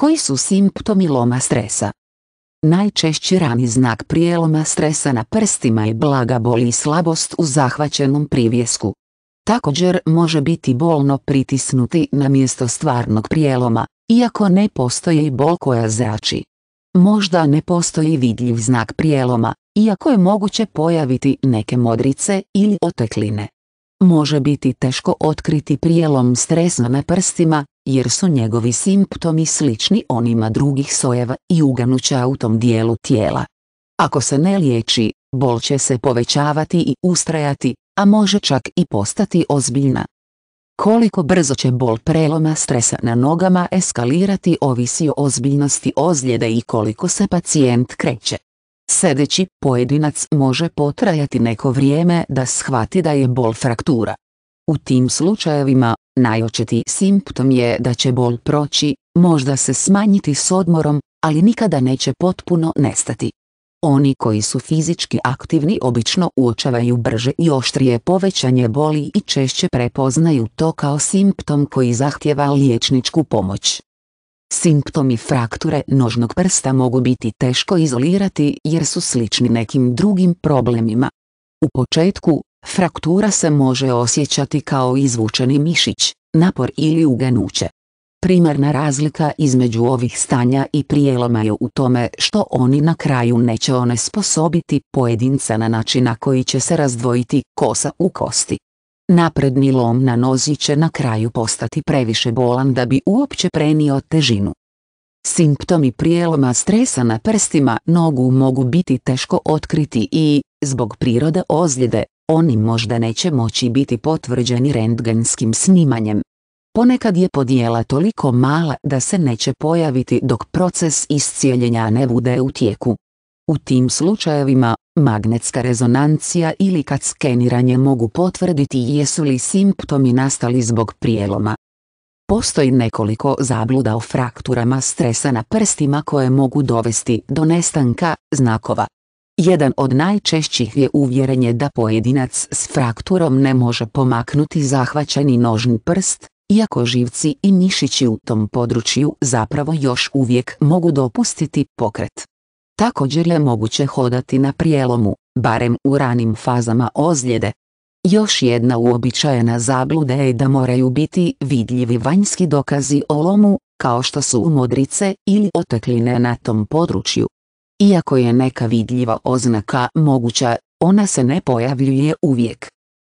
Koji su simptomi loma stresa? Najčešći rani znak prijeloma stresa na prstima je blaga bol i slabost u zahvaćenom privjesku. Također može biti bolno pritisnuti na mjesto stvarnog prijeloma, iako ne postoji bol koja zrači. Možda ne postoji vidljiv znak prijeloma, iako je moguće pojaviti neke modrice ili otekline. Može biti teško otkriti prijelom stresa na prstima, jer su njegovi simptomi slični onima drugih sojeva i uganuća u tom dijelu tijela. Ako se ne liječi, bol će se povećavati i ustrajati, a može čak i postati ozbiljna. Koliko brzo će bol preloma stresa na nogama eskalirati ovisi o ozbiljnosti ozljede i koliko se pacijent kreće. Sedeći pojedinac može potrajati neko vrijeme da shvati da je bol fraktura, u tim slučajevima, najočeti simptom je da će bol proći, možda se smanjiti s odmorom, ali nikada neće potpuno nestati. Oni koji su fizički aktivni obično uočavaju brže i oštrije povećanje boli i češće prepoznaju to kao simptom koji zahtjeva liječničku pomoć. Simptomi frakture nožnog prsta mogu biti teško izolirati jer su slični nekim drugim problemima. U početku, Fraktura se može osjećati kao izvučeni mišić, napor ili uganuće. Primarna razlika između ovih stanja i prijeloma je u tome što oni na kraju neće sposobiti pojedinca na način na koji će se razdvojiti kosa u kosti. Napredni lom na nozi će na kraju postati previše bolan da bi uopće prenio težinu. Simptomi prijeloma stresa na prstima nogu mogu biti teško otkriti i, zbog prirode ozljede, oni možda neće moći biti potvrđeni rentgenskim snimanjem. Ponekad je podijela toliko mala da se neće pojaviti dok proces iscijeljenja ne bude u tijeku. U tim slučajevima, magnetska rezonancija ili kad skeniranje mogu potvrditi jesu li simptomi nastali zbog prijeloma. Postoji nekoliko zabluda o frakturama stresa na prstima koje mogu dovesti do nestanka znakova. Jedan od najčešćih je uvjerenje da pojedinac s frakturom ne može pomaknuti zahvaćeni nožni prst, iako živci i mišići u tom području zapravo još uvijek mogu dopustiti pokret. Također je moguće hodati na prijelomu, barem u ranim fazama ozljede. Još jedna uobičajena zabluda je da moraju biti vidljivi vanjski dokazi o lomu, kao što su modrice ili otekline na tom području. Iako je neka vidljiva oznaka moguća, ona se ne pojavljuje uvijek.